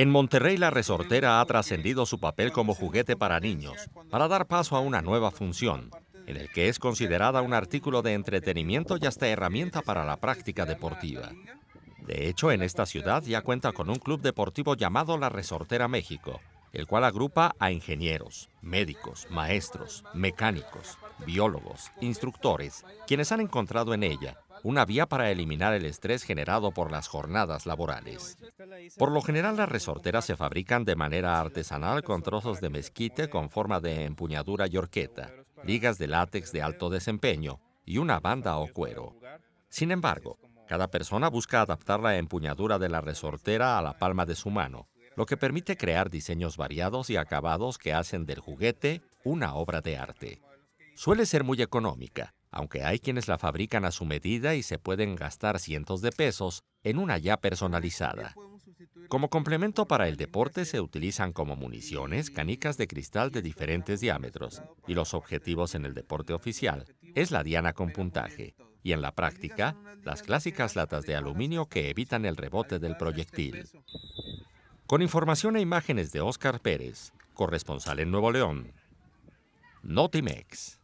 En Monterrey la resortera ha trascendido su papel como juguete para niños, para dar paso a una nueva función, en el que es considerada un artículo de entretenimiento y hasta herramienta para la práctica deportiva. De hecho, en esta ciudad ya cuenta con un club deportivo llamado La Resortera México, el cual agrupa a ingenieros, médicos, maestros, mecánicos, biólogos, instructores, quienes han encontrado en ella una vía para eliminar el estrés generado por las jornadas laborales. Por lo general las resorteras se fabrican de manera artesanal con trozos de mezquite con forma de empuñadura y horqueta, ligas de látex de alto desempeño y una banda o cuero. Sin embargo, cada persona busca adaptar la empuñadura de la resortera a la palma de su mano, lo que permite crear diseños variados y acabados que hacen del juguete una obra de arte. Suele ser muy económica, aunque hay quienes la fabrican a su medida y se pueden gastar cientos de pesos en una ya personalizada. Como complemento para el deporte se utilizan como municiones canicas de cristal de diferentes diámetros y los objetivos en el deporte oficial es la diana con puntaje y en la práctica las clásicas latas de aluminio que evitan el rebote del proyectil. Con información e imágenes de Oscar Pérez, corresponsal en Nuevo León, Notimex.